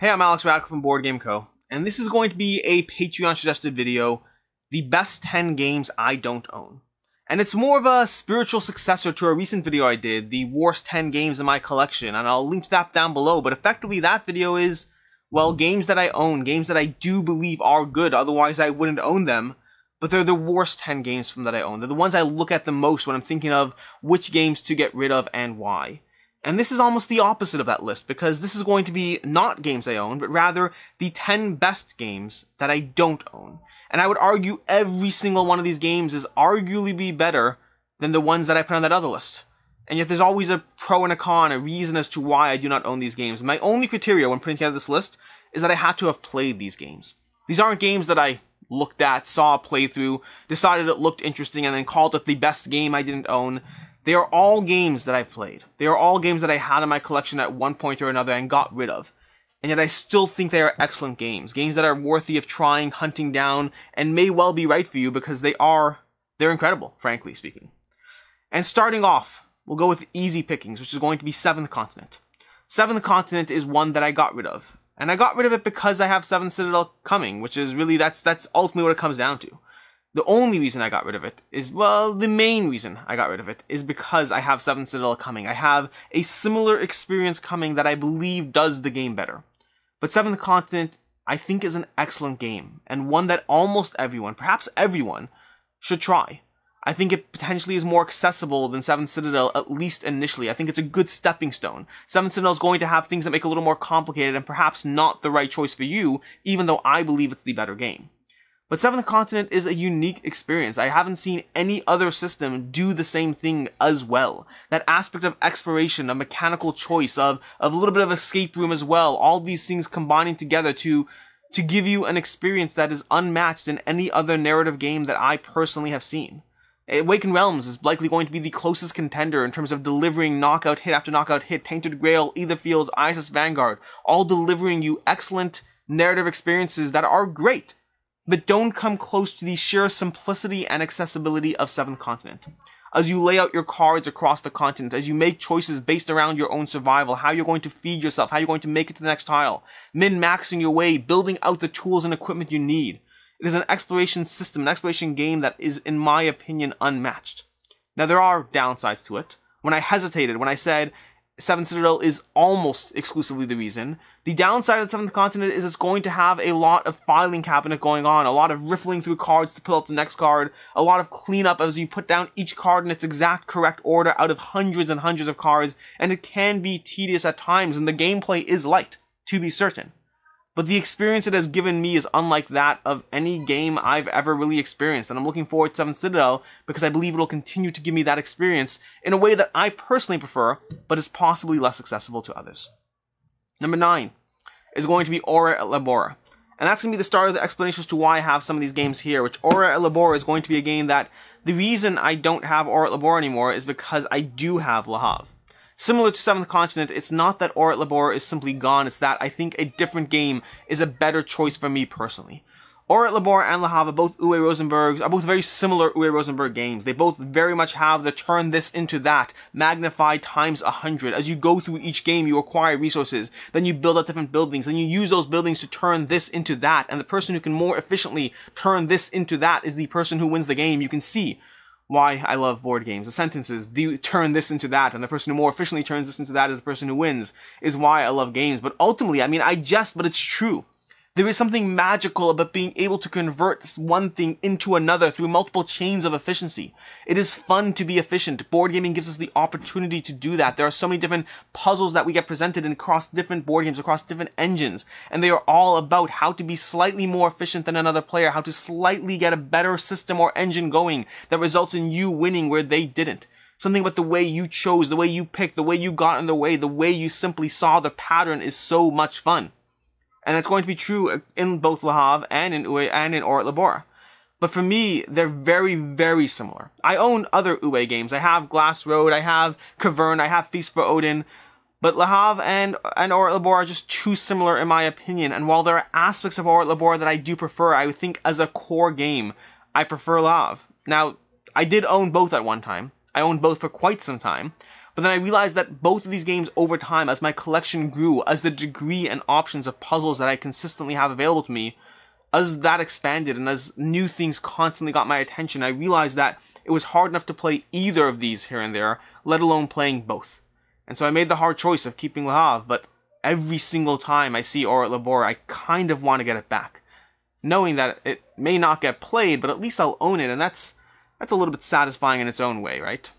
Hey, I'm Alex Radcliffe from Board Game Co. And this is going to be a Patreon suggested video, the best 10 games I don't own. And it's more of a spiritual successor to a recent video I did, the worst 10 games in my collection, and I'll link to that down below, but effectively that video is, well, games that I own, games that I do believe are good, otherwise I wouldn't own them, but they're the worst 10 games from that I own. They're the ones I look at the most when I'm thinking of which games to get rid of and why. And this is almost the opposite of that list because this is going to be not games I own, but rather the 10 best games that I don't own. And I would argue every single one of these games is arguably be better than the ones that I put on that other list. And yet there's always a pro and a con, a reason as to why I do not own these games. My only criteria when putting together this list is that I had to have played these games. These aren't games that I looked at, saw a playthrough, decided it looked interesting, and then called it the best game I didn't own. They are all games that I have played. They are all games that I had in my collection at one point or another and got rid of. And yet I still think they are excellent games. Games that are worthy of trying, hunting down, and may well be right for you because they are, they're incredible, frankly speaking. And starting off, we'll go with easy pickings, which is going to be Seventh Continent. Seventh Continent is one that I got rid of. And I got rid of it because I have Seven Citadel coming, which is really, that's, that's ultimately what it comes down to. The only reason I got rid of it is, well, the main reason I got rid of it is because I have Seven Citadel coming. I have a similar experience coming that I believe does the game better. But Seventh Continent, I think, is an excellent game, and one that almost everyone, perhaps everyone, should try. I think it potentially is more accessible than Seventh Citadel, at least initially. I think it's a good stepping stone. Seventh Citadel is going to have things that make it a little more complicated and perhaps not the right choice for you, even though I believe it's the better game. But Seventh Continent is a unique experience. I haven't seen any other system do the same thing as well. That aspect of exploration, of mechanical choice, of, of a little bit of escape room as well, all these things combining together to, to give you an experience that is unmatched in any other narrative game that I personally have seen. Awakened eh, Realms is likely going to be the closest contender in terms of delivering knockout hit after knockout hit, Tainted Grail, Either Fields, Isis Vanguard, all delivering you excellent narrative experiences that are great but don't come close to the sheer simplicity and accessibility of Seventh Continent. As you lay out your cards across the continent, as you make choices based around your own survival, how you're going to feed yourself, how you're going to make it to the next tile, min-maxing your way, building out the tools and equipment you need. It is an exploration system, an exploration game that is, in my opinion, unmatched. Now, there are downsides to it. When I hesitated, when I said, Seventh Citadel is almost exclusively the reason. The downside of the Seventh Continent is it's going to have a lot of filing cabinet going on, a lot of riffling through cards to pull out the next card, a lot of cleanup as you put down each card in its exact correct order out of hundreds and hundreds of cards, and it can be tedious at times, and the gameplay is light, to be certain but the experience it has given me is unlike that of any game I've ever really experienced, and I'm looking forward to Seven Citadel because I believe it'll continue to give me that experience in a way that I personally prefer, but is possibly less accessible to others. Number nine is going to be Aura Labora. And that's going to be the start of the explanation as to why I have some of these games here, which Aura Labora is going to be a game that the reason I don't have Aura Labora anymore is because I do have Lahav. Similar to Seventh Continent, it's not that Orat Labor is simply gone, it's that I think a different game is a better choice for me personally. Orat Labor and Lahava, both Uwe Rosenbergs, are both very similar Uwe Rosenberg games. They both very much have the turn this into that, magnified times a hundred. As you go through each game, you acquire resources, then you build up different buildings, then you use those buildings to turn this into that, and the person who can more efficiently turn this into that is the person who wins the game. You can see why I love board games. The sentences, do you turn this into that, and the person who more efficiently turns this into that is the person who wins, is why I love games. But ultimately, I mean, I jest, but it's true. There is something magical about being able to convert one thing into another through multiple chains of efficiency. It is fun to be efficient. Board gaming gives us the opportunity to do that. There are so many different puzzles that we get presented across different board games, across different engines, and they are all about how to be slightly more efficient than another player, how to slightly get a better system or engine going that results in you winning where they didn't something about the way you chose, the way you picked, the way you got in the way, the way you simply saw the pattern is so much fun. And that's going to be true in both Lahav and in Uwe and in Orat Labora. But for me, they're very, very similar. I own other Uwe games. I have Glass Road, I have Cavern, I have Feast for Odin. But Lahav and, and Orat Labor are just too similar in my opinion. And while there are aspects of Orat Labor that I do prefer, I think as a core game, I prefer Lahav. Now, I did own both at one time. I owned both for quite some time. But then I realized that both of these games over time, as my collection grew, as the degree and options of puzzles that I consistently have available to me, as that expanded and as new things constantly got my attention, I realized that it was hard enough to play either of these here and there, let alone playing both. And so I made the hard choice of keeping Le Havre, but every single time I see Or at Labor, I kind of want to get it back. Knowing that it may not get played, but at least I'll own it, and that's that's a little bit satisfying in its own way, right?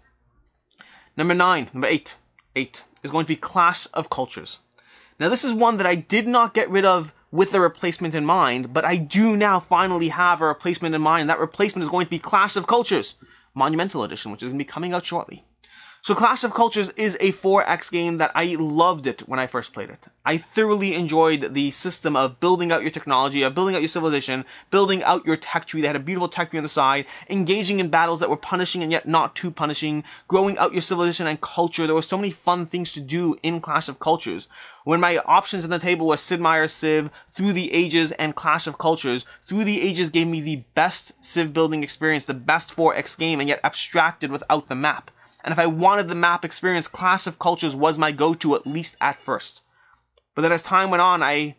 Number nine, number eight, eight is going to be Clash of Cultures. Now, this is one that I did not get rid of with a replacement in mind, but I do now finally have a replacement in mind. That replacement is going to be Clash of Cultures Monumental Edition, which is going to be coming out shortly. So Clash of Cultures is a 4X game that I loved it when I first played it. I thoroughly enjoyed the system of building out your technology, of building out your civilization, building out your tech tree that had a beautiful tech tree on the side, engaging in battles that were punishing and yet not too punishing, growing out your civilization and culture. There were so many fun things to do in Clash of Cultures. When my options on the table was Sid Meier's Civ, Through the Ages, and Clash of Cultures, Through the Ages gave me the best Civ building experience, the best 4X game, and yet abstracted without the map and if I wanted the map experience, Clash of Cultures was my go-to, at least at first. But then as time went on, I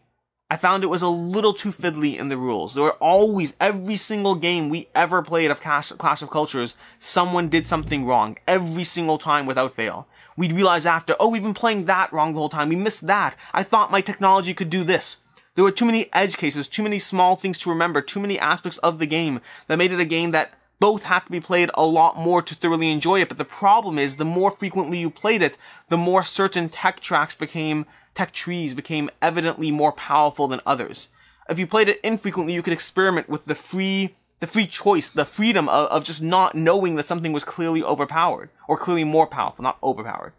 I found it was a little too fiddly in the rules. There were always, every single game we ever played of Clash, Clash of Cultures, someone did something wrong. Every single time without fail. We'd realize after, oh, we've been playing that wrong the whole time. We missed that. I thought my technology could do this. There were too many edge cases, too many small things to remember, too many aspects of the game that made it a game that both have to be played a lot more to thoroughly enjoy it. But the problem is the more frequently you played it, the more certain tech tracks became, tech trees became evidently more powerful than others. If you played it infrequently, you could experiment with the free, the free choice, the freedom of, of just not knowing that something was clearly overpowered, or clearly more powerful, not overpowered.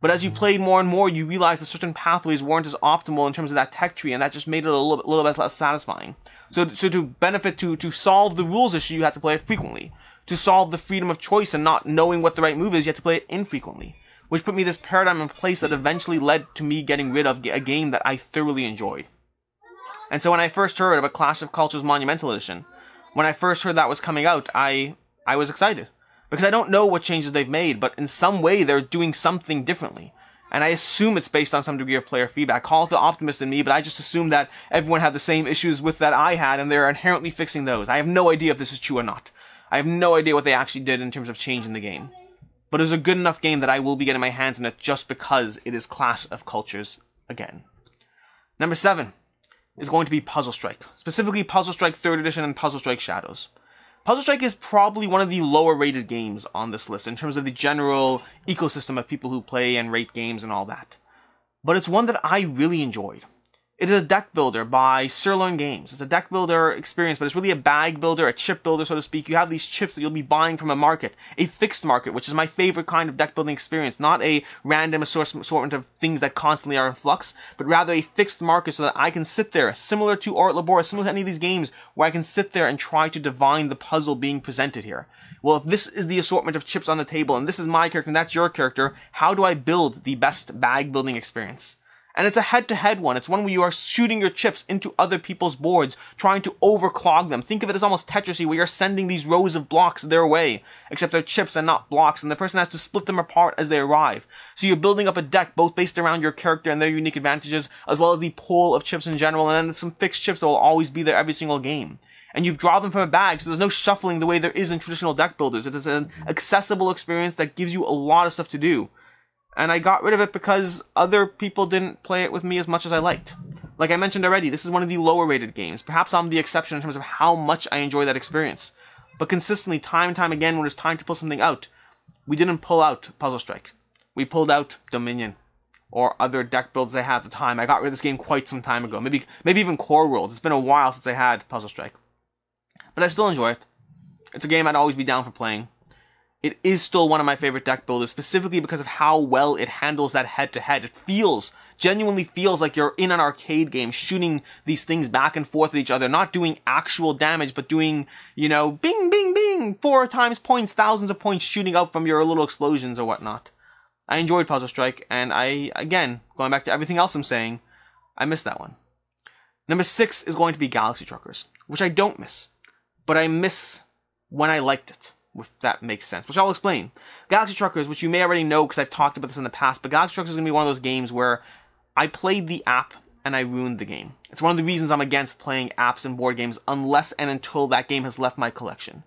But as you played more and more, you realized that certain pathways weren't as optimal in terms of that tech tree, and that just made it a little, little bit less satisfying. So, so to benefit, to, to solve the rules issue, you had to play it frequently. To solve the freedom of choice and not knowing what the right move is, you had to play it infrequently. Which put me this paradigm in place that eventually led to me getting rid of a game that I thoroughly enjoyed. And so when I first heard of a Clash of Cultures Monumental Edition, when I first heard that was coming out, I, I was excited. Because I don't know what changes they've made, but in some way they're doing something differently. And I assume it's based on some degree of player feedback. Call it the optimist in me, but I just assume that everyone had the same issues with that I had, and they're inherently fixing those. I have no idea if this is true or not. I have no idea what they actually did in terms of changing the game. But it was a good enough game that I will be getting my hands on it just because it is Clash of Cultures again. Number seven is going to be Puzzle Strike, specifically Puzzle Strike 3rd Edition and Puzzle Strike Shadows. Puzzle Strike is probably one of the lower rated games on this list in terms of the general ecosystem of people who play and rate games and all that. But it's one that I really enjoyed. It is a deck builder by Sirloin Games. It's a deck builder experience, but it's really a bag builder, a chip builder, so to speak. You have these chips that you'll be buying from a market, a fixed market, which is my favorite kind of deck building experience, not a random assortment of things that constantly are in flux, but rather a fixed market so that I can sit there, similar to Art Labora, similar to any of these games, where I can sit there and try to divine the puzzle being presented here. Well, if this is the assortment of chips on the table, and this is my character, and that's your character, how do I build the best bag building experience? And it's a head-to-head one. It's one where you are shooting your chips into other people's boards, trying to overclog them. Think of it as almost Tetris, where you're sending these rows of blocks their way, except they're chips and not blocks, and the person has to split them apart as they arrive. So you're building up a deck both based around your character and their unique advantages, as well as the pool of chips in general, and then some fixed chips that will always be there every single game and you draw them from a bag, so there's no shuffling the way there is in traditional deck builders. It is an accessible experience that gives you a lot of stuff to do and I got rid of it because other people didn't play it with me as much as I liked. Like I mentioned already, this is one of the lower rated games. Perhaps I'm the exception in terms of how much I enjoy that experience. But consistently, time and time again, when it's time to pull something out, we didn't pull out Puzzle Strike. We pulled out Dominion or other deck builds I had at the time. I got rid of this game quite some time ago. Maybe maybe even Core Worlds. It's been a while since I had Puzzle Strike. But I still enjoy it. It's a game I'd always be down for playing it is still one of my favorite deck builders, specifically because of how well it handles that head to head. It feels, genuinely feels like you're in an arcade game shooting these things back and forth at each other, not doing actual damage, but doing, you know, bing, bing, bing, four times points, thousands of points shooting up from your little explosions or whatnot. I enjoyed Puzzle Strike, and I, again, going back to everything else I'm saying, I missed that one. Number six is going to be Galaxy Truckers, which I don't miss, but I miss when I liked it if that makes sense, which I'll explain. Galaxy Truckers, which you may already know because I've talked about this in the past, but Galaxy Truckers is going to be one of those games where I played the app and I ruined the game. It's one of the reasons I'm against playing apps and board games unless and until that game has left my collection.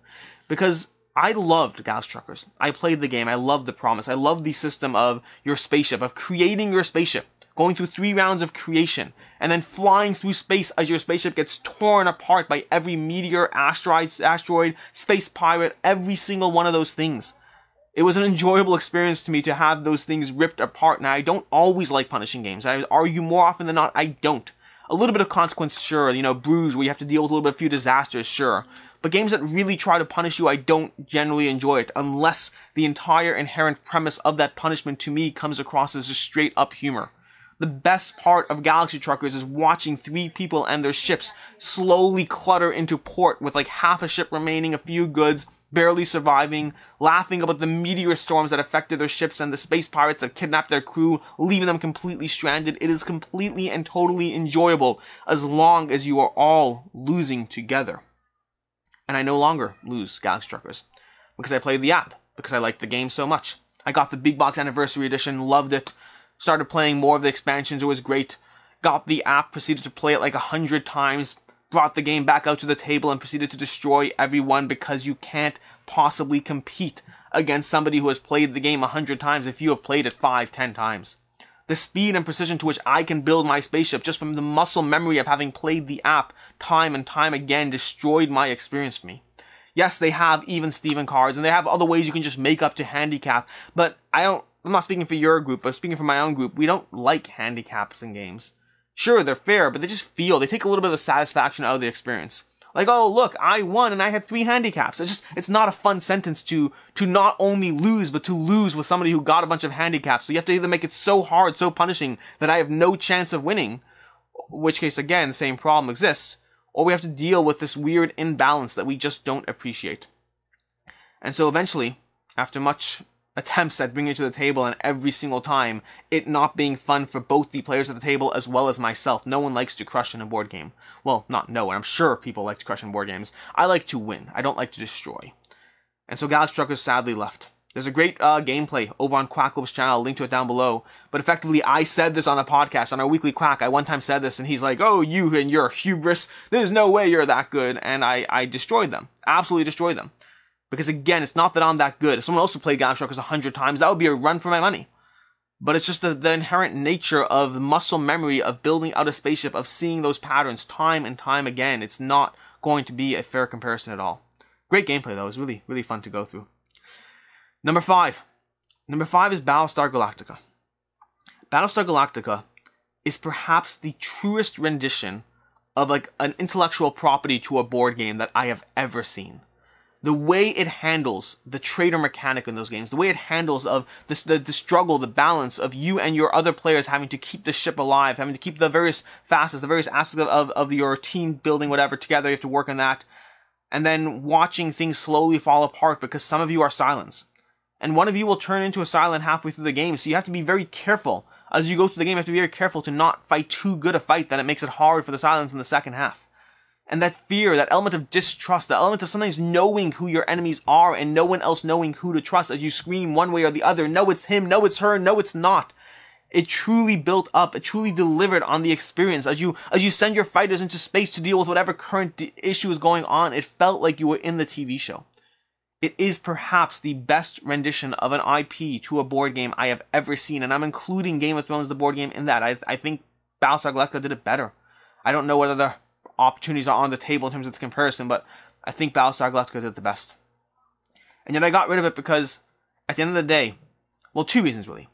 Because I loved Galaxy Truckers. I played the game. I loved the promise. I loved the system of your spaceship, of creating your spaceship going through three rounds of creation, and then flying through space as your spaceship gets torn apart by every meteor, asteroid, asteroid, space pirate, every single one of those things. It was an enjoyable experience to me to have those things ripped apart. Now, I don't always like punishing games. I argue more often than not, I don't. A little bit of consequence, sure. You know, Bruges, where you have to deal with a little bit of few disasters, sure. But games that really try to punish you, I don't generally enjoy it, unless the entire inherent premise of that punishment to me comes across as just straight up humor. The best part of Galaxy Truckers is watching three people and their ships slowly clutter into port with like half a ship remaining, a few goods, barely surviving, laughing about the meteor storms that affected their ships and the space pirates that kidnapped their crew, leaving them completely stranded. It is completely and totally enjoyable as long as you are all losing together. And I no longer lose Galaxy Truckers because I played the app, because I liked the game so much. I got the Big Box Anniversary Edition, loved it started playing more of the expansions. It was great. Got the app, proceeded to play it like a hundred times, brought the game back out to the table, and proceeded to destroy everyone because you can't possibly compete against somebody who has played the game a hundred times if you have played it five, ten times. The speed and precision to which I can build my spaceship just from the muscle memory of having played the app time and time again destroyed my experience for me. Yes, they have even Steven cards and they have other ways you can just make up to handicap, but I don't I'm not speaking for your group, but speaking for my own group, we don't like handicaps in games. Sure, they're fair, but they just feel, they take a little bit of the satisfaction out of the experience. Like, oh, look, I won and I had three handicaps. It's just, it's not a fun sentence to, to not only lose, but to lose with somebody who got a bunch of handicaps. So you have to either make it so hard, so punishing that I have no chance of winning, which case, again, the same problem exists, or we have to deal with this weird imbalance that we just don't appreciate. And so eventually, after much attempts at bringing it to the table and every single time it not being fun for both the players at the table as well as myself. No one likes to crush in a board game. Well, not no one. I'm sure people like to crush in board games. I like to win. I don't like to destroy. And so Galaxy Truckers sadly left. There's a great uh, gameplay over on Quacklub's channel. I'll link to it down below. But effectively, I said this on a podcast, on our weekly Quack. I one time said this, and he's like, oh, you and your hubris. There's no way you're that good. And I, I destroyed them. Absolutely destroyed them. Because again, it's not that I'm that good. If someone else who played Galaxy a hundred times, that would be a run for my money. But it's just the, the inherent nature of muscle memory of building out a spaceship, of seeing those patterns time and time again. It's not going to be a fair comparison at all. Great gameplay though. It was really, really fun to go through. Number five. Number five is Battlestar Galactica. Battlestar Galactica is perhaps the truest rendition of like an intellectual property to a board game that I have ever seen the way it handles the trader mechanic in those games, the way it handles of this, the, the struggle, the balance of you and your other players having to keep the ship alive, having to keep the various facets, the various aspects of, of, your team building, whatever, together, you have to work on that. And then watching things slowly fall apart because some of you are silents, And one of you will turn into a silent halfway through the game, so you have to be very careful as you go through the game, you have to be very careful to not fight too good a fight that it makes it hard for the silence in the second half. And that fear, that element of distrust, that element of sometimes knowing who your enemies are and no one else knowing who to trust as you scream one way or the other, no, it's him, no, it's her, no, it's not. It truly built up, it truly delivered on the experience. As you, as you send your fighters into space to deal with whatever current d- issue is going on, it felt like you were in the TV show. It is perhaps the best rendition of an IP to a board game I have ever seen, and I'm including Game of Thrones, the board game, in that. I, I think Battlestar Galactica did it better. I don't know whether the opportunities are on the table in terms of its comparison, but I think Battlestar Galactica did the best. And yet I got rid of it because, at the end of the day, well, two reasons really.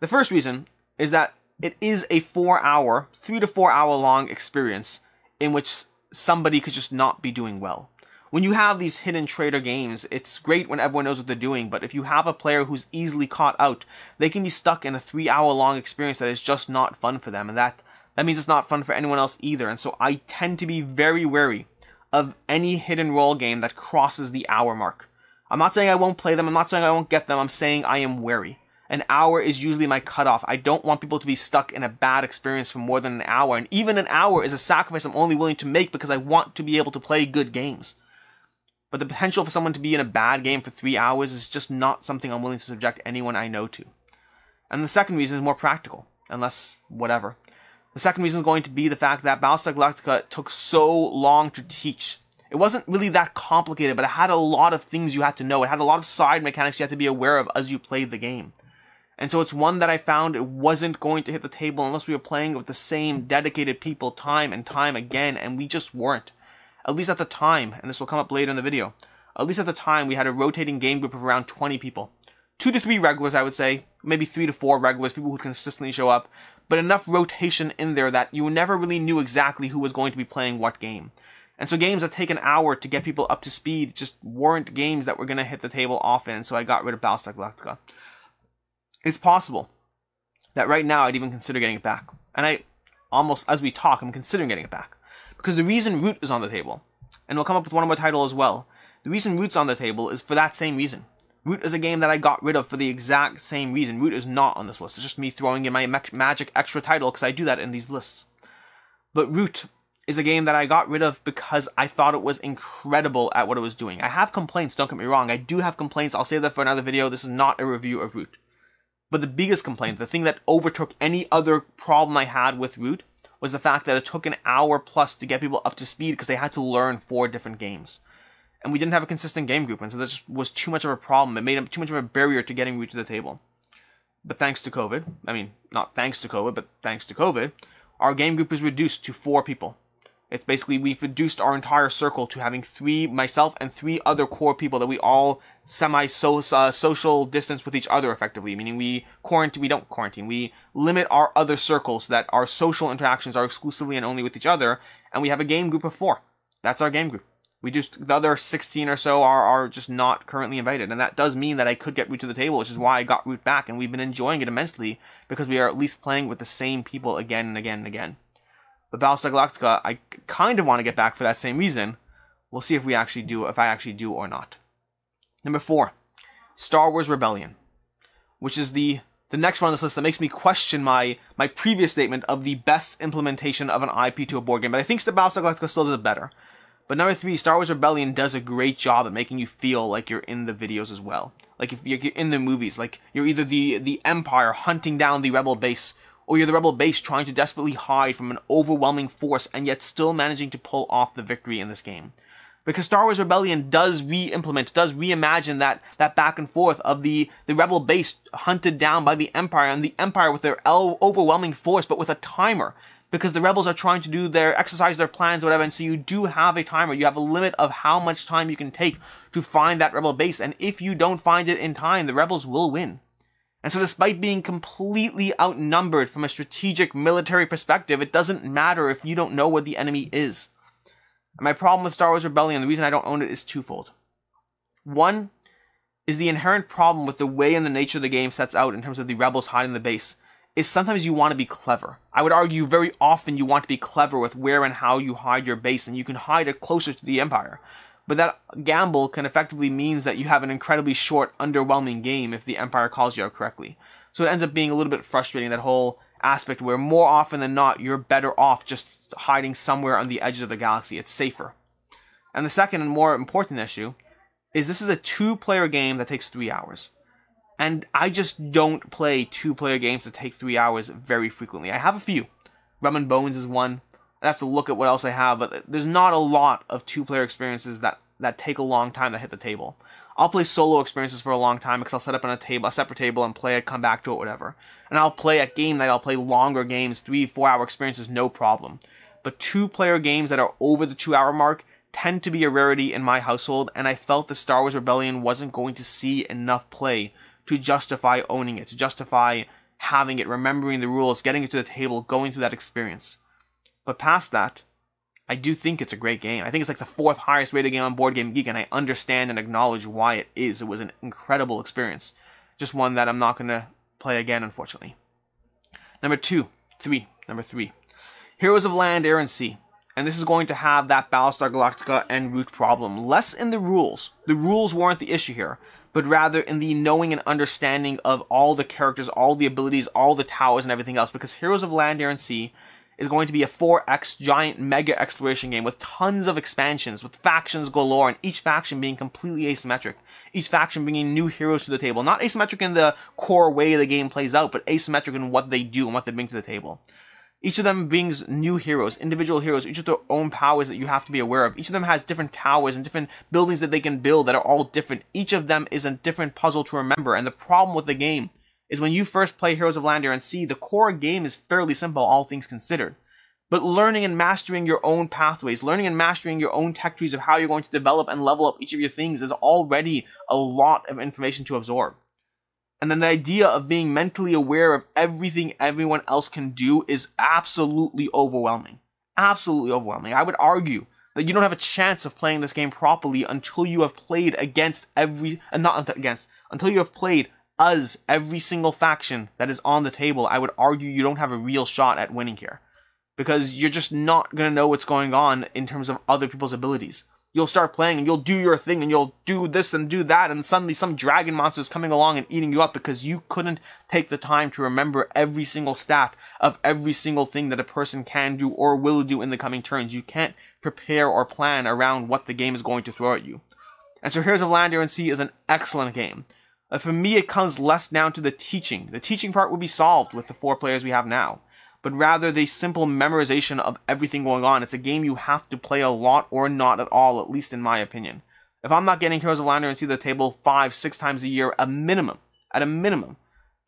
The first reason is that it is a four hour, three to four hour long experience in which somebody could just not be doing well. When you have these hidden trader games, it's great when everyone knows what they're doing, but if you have a player who's easily caught out, they can be stuck in a three hour long experience that is just not fun for them, and that that means it's not fun for anyone else either. And so I tend to be very wary of any hidden role game that crosses the hour mark. I'm not saying I won't play them. I'm not saying I won't get them. I'm saying I am wary. An hour is usually my cutoff. I don't want people to be stuck in a bad experience for more than an hour. And even an hour is a sacrifice I'm only willing to make because I want to be able to play good games. But the potential for someone to be in a bad game for three hours is just not something I'm willing to subject anyone I know to. And the second reason is more practical, unless whatever. The second reason is going to be the fact that Battlestar Galactica took so long to teach. It wasn't really that complicated, but it had a lot of things you had to know. It had a lot of side mechanics you had to be aware of as you played the game. And so it's one that I found it wasn't going to hit the table unless we were playing with the same dedicated people time and time again, and we just weren't. At least at the time, and this will come up later in the video, at least at the time we had a rotating game group of around 20 people. Two to three regulars, I would say, maybe three to four regulars, people who consistently show up, but enough rotation in there that you never really knew exactly who was going to be playing what game. And so games that take an hour to get people up to speed just weren't games that were going to hit the table often, so I got rid of Battlestar Galactica. It's possible that right now I'd even consider getting it back. And I almost, as we talk, I'm considering getting it back. Because the reason Root is on the table, and we'll come up with one more title as well, the reason Root's on the table is for that same reason. Root is a game that I got rid of for the exact same reason. Root is not on this list. It's just me throwing in my magic extra title because I do that in these lists. But Root is a game that I got rid of because I thought it was incredible at what it was doing. I have complaints, don't get me wrong. I do have complaints. I'll save that for another video. This is not a review of Root. But the biggest complaint, the thing that overtook any other problem I had with Root, was the fact that it took an hour plus to get people up to speed because they had to learn four different games and we didn't have a consistent game group, and so this was too much of a problem. It made too much of a barrier to getting you to the table. But thanks to COVID, I mean, not thanks to COVID, but thanks to COVID, our game group is reduced to four people. It's basically we've reduced our entire circle to having three, myself and three other core people that we all semi uh, social distance with each other effectively, meaning we quarantine, we don't quarantine, we limit our other circles so that our social interactions are exclusively and only with each other, and we have a game group of four. That's our game group. We just the other 16 or so are are just not currently invited, and that does mean that I could get Root to the table, which is why I got Root back, and we've been enjoying it immensely because we are at least playing with the same people again and again and again. But Battlestar Galactica, I kind of want to get back for that same reason. We'll see if we actually do, if I actually do or not. Number four, Star Wars Rebellion, which is the the next one on this list that makes me question my my previous statement of the best implementation of an IP to a board game. But I think the Battlestar Galactica still does it better. But number three, Star Wars Rebellion does a great job at making you feel like you're in the videos as well. Like if you're in the movies, like you're either the the Empire hunting down the Rebel base, or you're the Rebel base trying to desperately hide from an overwhelming force, and yet still managing to pull off the victory in this game. Because Star Wars Rebellion does re-implement, does reimagine that that back and forth of the the Rebel base hunted down by the Empire, and the Empire with their overwhelming force, but with a timer because the rebels are trying to do their exercise their plans whatever and so you do have a timer you have a limit of how much time you can take to find that rebel base and if you don't find it in time the rebels will win and so despite being completely outnumbered from a strategic military perspective it doesn't matter if you don't know where the enemy is and my problem with star wars rebellion the reason i don't own it is twofold one is the inherent problem with the way and the nature of the game sets out in terms of the rebels hiding the base is sometimes you want to be clever. I would argue very often you want to be clever with where and how you hide your base, and you can hide it closer to the Empire. But that gamble can effectively means that you have an incredibly short, underwhelming game if the Empire calls you out correctly. So it ends up being a little bit frustrating, that whole aspect where more often than not, you're better off just hiding somewhere on the edges of the galaxy. It's safer. And the second and more important issue is this is a two player game that takes three hours. And I just don't play two player games that take three hours very frequently. I have a few. Rum and Bones is one. i have to look at what else I have, but there's not a lot of two player experiences that, that take a long time to hit the table. I'll play solo experiences for a long time because I'll set up on a table, a separate table, and play it, come back to it, whatever. And I'll play a game night, I'll play longer games, three, four hour experiences, no problem. But two player games that are over the two hour mark tend to be a rarity in my household, and I felt the Star Wars Rebellion wasn't going to see enough play to justify owning it, to justify having it, remembering the rules, getting it to the table, going through that experience. But past that, I do think it's a great game. I think it's like the fourth highest rated game on Board Game Geek, and I understand and acknowledge why it is. It was an incredible experience. Just one that I'm not going to play again, unfortunately. Number two, three, number three. Heroes of Land, Air, and Sea. And this is going to have that Battlestar Galactica and root problem. Less in the rules. The rules weren't the issue here but rather in the knowing and understanding of all the characters, all the abilities, all the towers and everything else, because Heroes of Land, Air, and Sea is going to be a 4x giant mega exploration game with tons of expansions, with factions galore, and each faction being completely asymmetric. Each faction bringing new heroes to the table. Not asymmetric in the core way the game plays out, but asymmetric in what they do and what they bring to the table. Each of them brings new heroes, individual heroes, each of their own powers that you have to be aware of. Each of them has different towers and different buildings that they can build that are all different. Each of them is a different puzzle to remember. And the problem with the game is when you first play Heroes of Landir and see the core game is fairly simple, all things considered. But learning and mastering your own pathways, learning and mastering your own tech trees of how you're going to develop and level up each of your things is already a lot of information to absorb. And then the idea of being mentally aware of everything everyone else can do is absolutely overwhelming. Absolutely overwhelming. I would argue that you don't have a chance of playing this game properly until you have played against every, and not against, until you have played as every single faction that is on the table. I would argue you don't have a real shot at winning here because you're just not going to know what's going on in terms of other people's abilities you'll start playing and you'll do your thing and you'll do this and do that and suddenly some dragon monster is coming along and eating you up because you couldn't take the time to remember every single stat of every single thing that a person can do or will do in the coming turns. You can't prepare or plan around what the game is going to throw at you. And so Heroes of Land and Sea is an excellent game. Uh, for me, it comes less down to the teaching. The teaching part would be solved with the four players we have now but rather the simple memorization of everything going on. It's a game you have to play a lot or not at all, at least in my opinion. If I'm not getting Heroes of Lander and see the table five, six times a year, a minimum, at a minimum,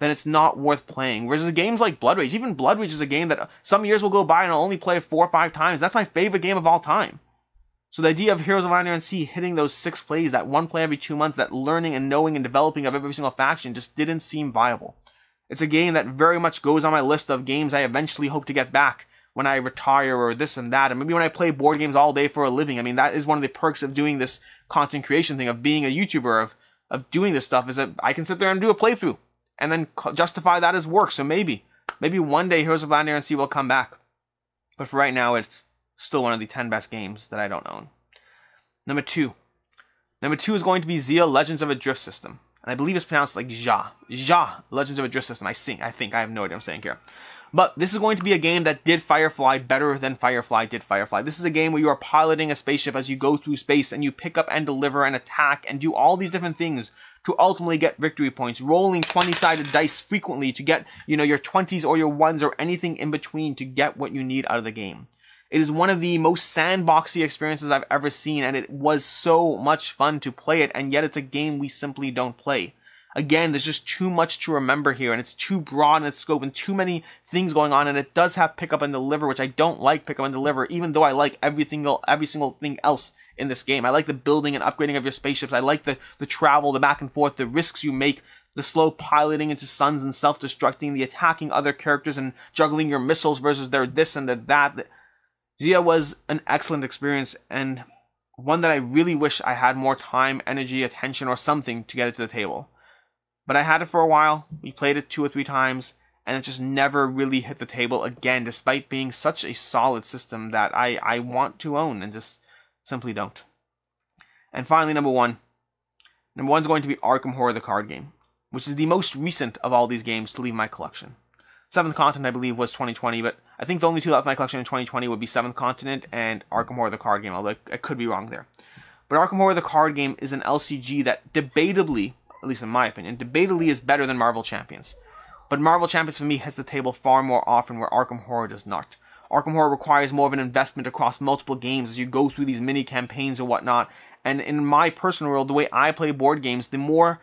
then it's not worth playing. Whereas games like Blood Rage, even Blood Rage is a game that some years will go by and I'll only play four or five times. That's my favorite game of all time. So the idea of Heroes of Iron and Sea hitting those six plays, that one play every two months, that learning and knowing and developing of every single faction just didn't seem viable. It's a game that very much goes on my list of games I eventually hope to get back when I retire or this and that. And maybe when I play board games all day for a living. I mean, that is one of the perks of doing this content creation thing, of being a YouTuber, of, of doing this stuff, is that I can sit there and do a playthrough and then justify that as work. So maybe, maybe one day Heroes of Landir and Sea will come back. But for right now, it's still one of the 10 best games that I don't own. Number two. Number two is going to be Zia Legends of a Drift System and I believe it's pronounced like Ja. Ja, Legends of Adrissus, and I think, I think, I have no idea what I'm saying here. But this is going to be a game that did Firefly better than Firefly did Firefly. This is a game where you are piloting a spaceship as you go through space and you pick up and deliver and attack and do all these different things to ultimately get victory points, rolling 20-sided dice frequently to get, you know, your 20s or your 1s or anything in between to get what you need out of the game. It is one of the most sandboxy experiences I've ever seen, and it was so much fun to play it, and yet it's a game we simply don't play. Again, there's just too much to remember here, and it's too broad in its scope, and too many things going on, and it does have pickup and deliver, which I don't like Pickup and deliver, even though I like every single every single thing else in this game. I like the building and upgrading of your spaceships. I like the the travel, the back and forth, the risks you make, the slow piloting into suns and self-destructing, the attacking other characters and juggling your missiles versus their this and their that. Zia was an excellent experience and one that I really wish I had more time, energy, attention, or something to get it to the table. But I had it for a while, we played it two or three times, and it just never really hit the table again, despite being such a solid system that I, I want to own and just simply don't. And finally, number one. Number one's going to be Arkham Horror the card game, which is the most recent of all these games to leave my collection. Seventh Continent, I believe, was 2020, but I think the only two left in my collection in 2020 would be Seventh Continent and Arkham Horror the Card Game, although I could be wrong there. But Arkham Horror the Card Game is an LCG that debatably, at least in my opinion, debatably is better than Marvel Champions. But Marvel Champions for me hits the table far more often where Arkham Horror does not. Arkham Horror requires more of an investment across multiple games as you go through these mini campaigns or whatnot. And in my personal world, the way I play board games, the more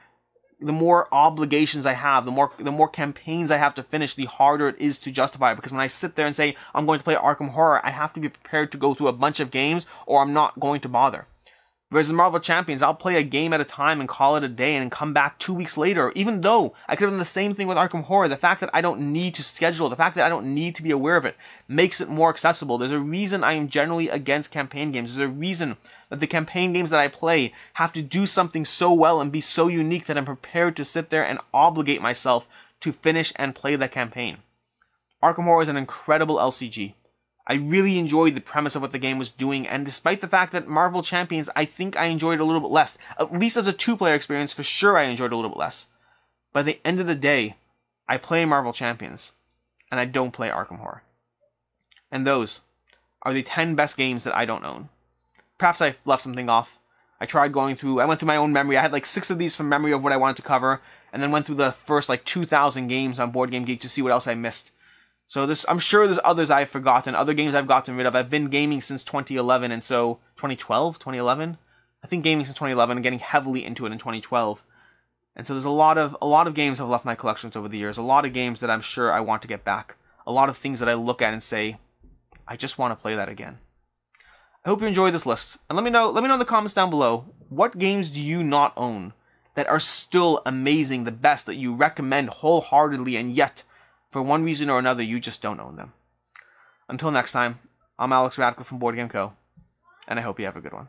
the more obligations I have, the more the more campaigns I have to finish, the harder it is to justify. Because when I sit there and say I'm going to play Arkham Horror, I have to be prepared to go through a bunch of games, or I'm not going to bother versus Marvel Champions, I'll play a game at a time and call it a day and come back two weeks later. Even though I could have done the same thing with Arkham Horror, the fact that I don't need to schedule, the fact that I don't need to be aware of it makes it more accessible. There's a reason I am generally against campaign games. There's a reason that the campaign games that I play have to do something so well and be so unique that I'm prepared to sit there and obligate myself to finish and play that campaign. Arkham Horror is an incredible LCG. I really enjoyed the premise of what the game was doing, and despite the fact that Marvel Champions, I think I enjoyed a little bit less. At least as a two player experience, for sure I enjoyed a little bit less. By the end of the day, I play Marvel Champions, and I don't play Arkham Horror. And those are the 10 best games that I don't own. Perhaps I left something off. I tried going through, I went through my own memory. I had like six of these from memory of what I wanted to cover, and then went through the first like 2,000 games on Board Game Geek to see what else I missed. So this, I'm sure there's others I've forgotten, other games I've gotten rid of. I've been gaming since 2011, and so 2012, 2011. I think gaming since 2011 and getting heavily into it in 2012. And so there's a lot of a lot of games I've left my collections over the years. A lot of games that I'm sure I want to get back. A lot of things that I look at and say, I just want to play that again. I hope you enjoyed this list, and let me know let me know in the comments down below what games do you not own that are still amazing, the best that you recommend wholeheartedly, and yet for one reason or another, you just don't own them. Until next time, I'm Alex Radcliffe from Board Game Co., and I hope you have a good one.